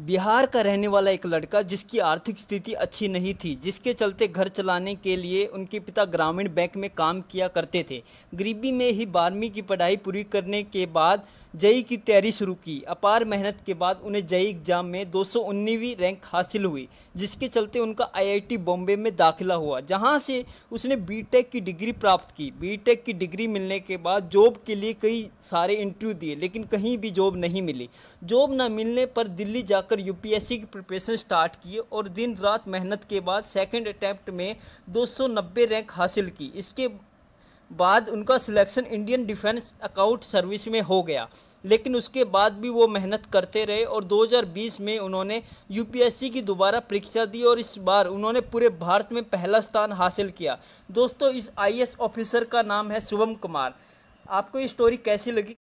बिहार का रहने वाला एक लड़का जिसकी आर्थिक स्थिति अच्छी नहीं थी जिसके चलते घर चलाने के लिए उनके पिता ग्रामीण बैंक में काम किया करते थे गरीबी में ही बारहवीं की पढ़ाई पूरी करने के बाद जई की तैयारी शुरू की अपार मेहनत के बाद उन्हें जई एग्ज़ाम में दो रैंक हासिल हुई जिसके चलते उनका आईआईटी बॉम्बे में दाखिला हुआ जहाँ से उसने बीटेक की डिग्री प्राप्त की बीटेक की डिग्री मिलने के बाद जॉब के लिए कई सारे इंटरव्यू दिए लेकिन कहीं भी जॉब नहीं मिली जॉब न मिलने पर दिल्ली जा जाकर यूपीएससी की प्रिपरेशन स्टार्ट की और दिन रात मेहनत के बाद सेकंड अटैम्प्ट में 290 रैंक हासिल की इसके बाद उनका selection Indian defence account service में हो गया लेकिन उसके बाद भी वो मेहनत करते रहे और 2020 में उन्होंने यूपीएससी की दोबारा परीक्षा दी और इस बार उन्होंने पूरे भारत में पहला स्थान हासिल किया दोस्तों इस आईएएस ऑफिसर का नाम है शुभम कुमार आपको ये स्टोरी कैसी लगी